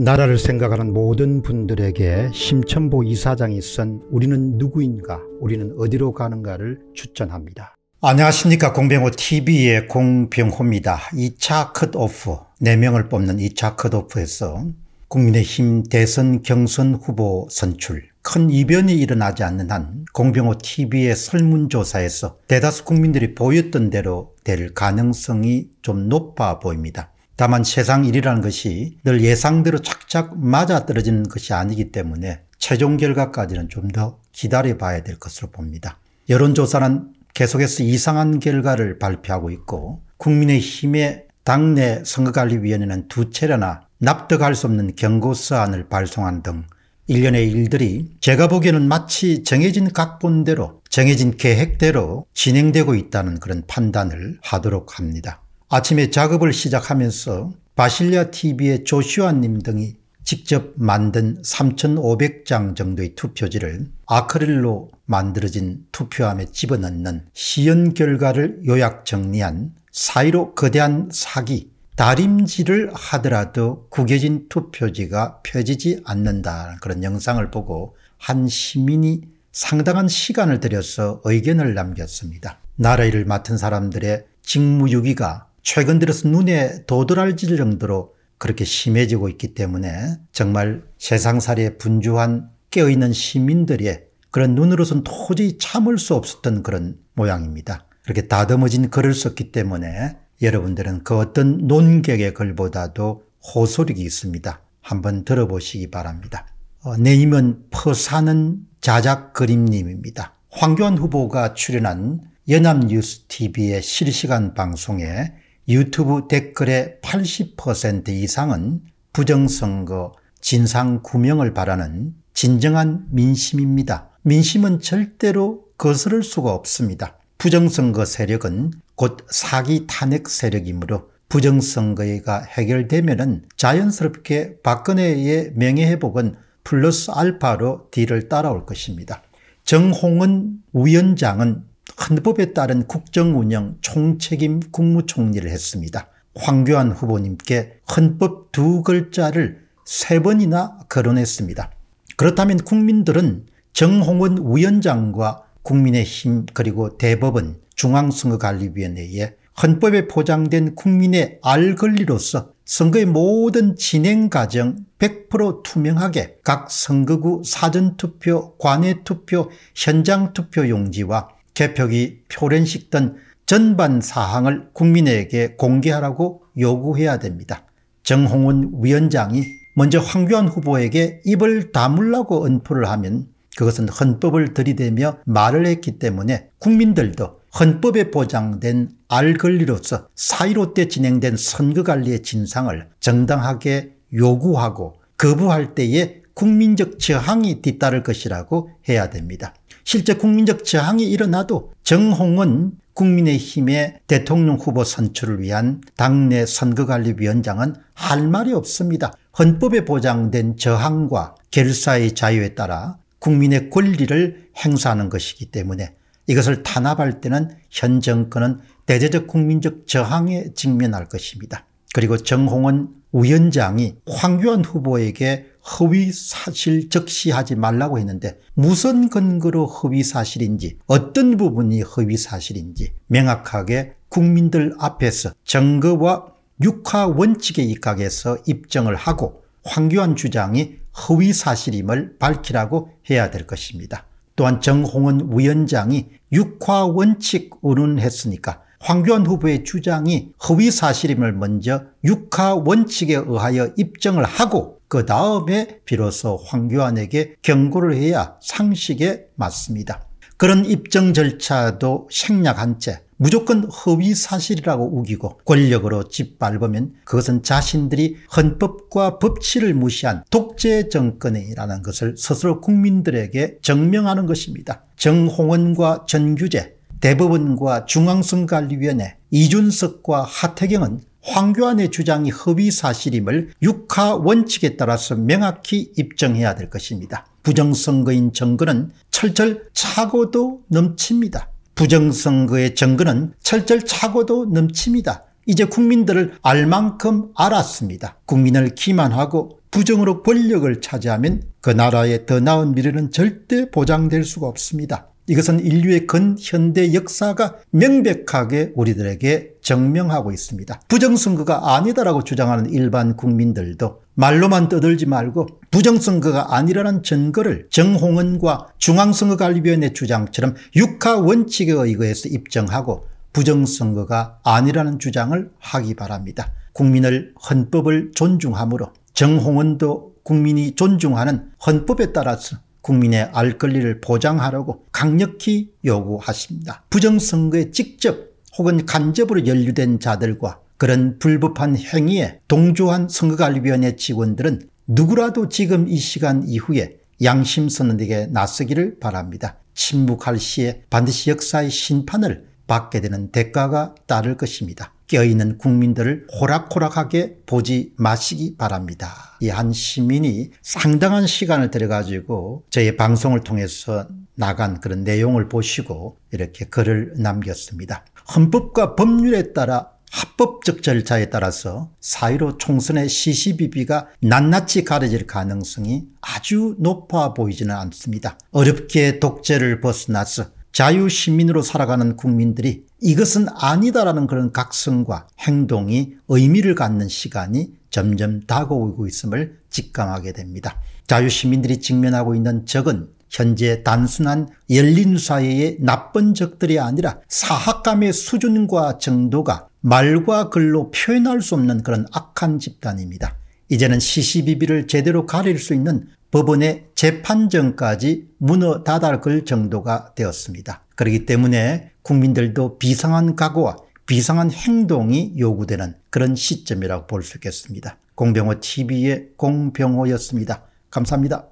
나라를 생각하는 모든 분들에게 심천보 이사장이 쓴 우리는 누구인가 우리는 어디로 가는가를 추천합니다. 안녕하십니까 공병호TV의 공병호입니다. 2차 컷오프 4명을 뽑는 2차 컷오프에서 국민의힘 대선 경선 후보 선출 큰 이변이 일어나지 않는 한 공병호TV의 설문조사에서 대다수 국민들이 보였던 대로 될 가능성이 좀 높아 보입니다. 다만 세상 일이라는 것이 늘 예상대로 착착 맞아떨어지는 것이 아니기 때문에 최종 결과까지는 좀 더 기다려봐야 될 것으로 봅니다. 여론조사는 계속해서 이상한 결과를 발표하고 있고 국민의힘의 당내 선거관리위원회는 두 차례나 납득할 수 없는 경고사안을 발송한 등 일련의 일들이 제가 보기에는 마치 정해진 각본대로 정해진 계획대로 진행되고 있다는 그런 판단을 하도록 합니다. 아침에 작업을 시작하면서 바실리아 TV의 조슈아님 등이 직접 만든 3,500장 정도의 투표지를 아크릴로 만들어진 투표함에 집어넣는 시연 결과를 요약 정리한 사이로 거대한 사기 다림질을 하더라도 구겨진 투표지가 펴지지 않는다 그런 영상을 보고 한 시민이 상당한 시간을 들여서 의견을 남겼습니다. 나라 일을 맡은 사람들의 직무유기가 최근 들어서 눈에 도드라질 정도로 그렇게 심해지고 있기 때문에 정말 세상살이에 분주한 깨어있는 시민들의 그런 눈으로선 도저히 참을 수 없었던 그런 모양입니다. 그렇게 다듬어진 글을 썼기 때문에 여러분들은 그 어떤 논객의 글보다도 호소력이 있습니다. 한번 들어보시기 바랍니다. 어, 네임은 퍼사는 자작 그림님입니다. 황교안 후보가 출연한 연합뉴스TV의 실시간 방송에 유튜브 댓글의 80% 이상은 부정선거 진상구명을 바라는 진정한 민심입니다. 민심은 절대로 거스를 수가 없습니다. 부정선거 세력은 곧 사기 탄핵 세력이므로 부정선거가 해결되면 자연스럽게 박근혜의 명예회복은 플러스 알파로 뒤를 따라올 것입니다. 정홍은 위원장은 헌법에 따른 국정운영 총책임 국무총리를 했습니다. 황교안 후보님께 헌법 두 글자를 세 번이나 거론했습니다. 그렇다면 국민들은 정홍원 위원장과 국민의힘 그리고 대법원 중앙선거관리위원회에 헌법에 포장된 국민의 알 권리로서 선거의 모든 진행 과정 100% 투명하게 각 선거구 사전투표, 관외투표, 현장투표 용지와 개혁이 표련식 등 전반 사항을 국민에게 공개하라고 요구해야 됩니다. 정홍훈 위원장이 먼저 황교안 후보에게 입을 다물라고 언포를 하면 그것은 헌법을 들이대며 말을 했기 때문에 국민들도 헌법에 보장된 알 권리로서 사이로 때 진행된 선거관리의 진상을 정당하게 요구하고 거부할 때에 국민적 저항이 뒤따를 것이라고 해야 됩니다. 실제 국민적 저항이 일어나도 정홍은 국민의힘의 대통령 후보 선출을 위한 당내 선거관리위원장은 할 말이 없습니다. 헌법에 보장된 저항과 결사의 자유에 따라 국민의 권리를 행사하는 것이기 때문에 이것을 탄압할 때는 현 정권은 대대적 국민적 저항에 직면할 것입니다. 그리고 정홍은 위원장이 황교안 후보에게 허위 사실 적시하지 말라고 했는데 무슨 근거로 허위 사실인지 어떤 부분이 허위 사실인지 명확하게 국민들 앞에서 증거와 육하 원칙에 입각해서 입증을 하고 황교안 주장이 허위 사실임을 밝히라고 해야 될 것입니다. 또한 정홍원 위원장이 육화 원칙 운운했으니까 황교안 후보의 주장이 허위 사실임을 먼저 육하 원칙에 의하여 입증을 하고 그 다음에 비로소 황교안에게 경고를 해야 상식에 맞습니다. 그런 입증 절차도 생략한 채 무조건 허위 사실이라고 우기고 권력으로 짓밟으면 그것은 자신들이 헌법과 법치를 무시한 독재 정권이라는 것을 스스로 국민들에게 증명하는 것입니다. 정홍원과 전규재, 대법원과 중앙선관리위원회, 이준석과 하태경은 황교안의 주장이 허위사실임을 육하 원칙에 따라서 명확히 입증해야 될 것입니다. 부정선거인 정근은 철철차고도 넘칩니다. 부정선거의 정근은 철철차고도 넘칩니다. 이제 국민들을 알 만큼 알았습니다. 국민을 기만하고 부정으로 권력을 차지하면 그나라에더 나은 미래는 절대 보장될 수가 없습니다. 이것은 인류의 근현대 역사가 명백하게 우리들에게 증명하고 있습니다. 부정선거가 아니다라고 주장하는 일반 국민들도 말로만 떠들지 말고 부정선거가 아니라는 증거를 정홍은과 중앙선거관리위원회 주장처럼 육하 원칙에 의거해서 입증하고 부정선거가 아니라는 주장을 하기 바랍니다. 국민을 헌법을 존중함으로 정홍은도 국민이 존중하는 헌법에 따라서 국민의 알 권리를 보장하라고 강력히 요구하십니다. 부정선거에 직접 혹은 간접으로 연루된 자들과 그런 불법한 행위에 동조한 선거관리위원회 직원들은 누구라도 지금 이 시간 이후에 양심선언에게 나서기를 바랍니다. 침묵할 시에 반드시 역사의 심판을 받게 되는 대가가 따를 것입니다. 깨어있는 국민들을 호락호락하게 보지 마시기 바랍니다. 이 한 시민이 상당한 시간을 들여가지고 저의 방송을 통해서 나간 그런 내용을 보시고 이렇게 글을 남겼습니다. 헌법과 법률에 따라 합법적 절차에 따라서 사이로 총선의 시시비비가 낱낱이 가려질 가능성이 아주 높아 보이지는 않습니다. 어렵게 독재를 벗어나서 자유시민으로 살아가는 국민들이 이것은 아니다라는 그런 각성과 행동이 의미를 갖는 시간이 점점 다가오고 있음을 직감하게 됩니다. 자유시민들이 직면하고 있는 적은 현재 단순한 열린 사회의 나쁜 적들이 아니라 사학감의 수준과 정도가 말과 글로 표현할 수 없는 그런 악한 집단입니다. 이제는 시시비비를 제대로 가릴 수 있는 법원의 재판정까지 문어 다달을 정도가 되었습니다. 그렇기 때문에 국민들도 비상한 각오와 비상한 행동이 요구되는 그런 시점이라고 볼 수 있겠습니다. 공병호 TV의 공병호였습니다. 감사합니다.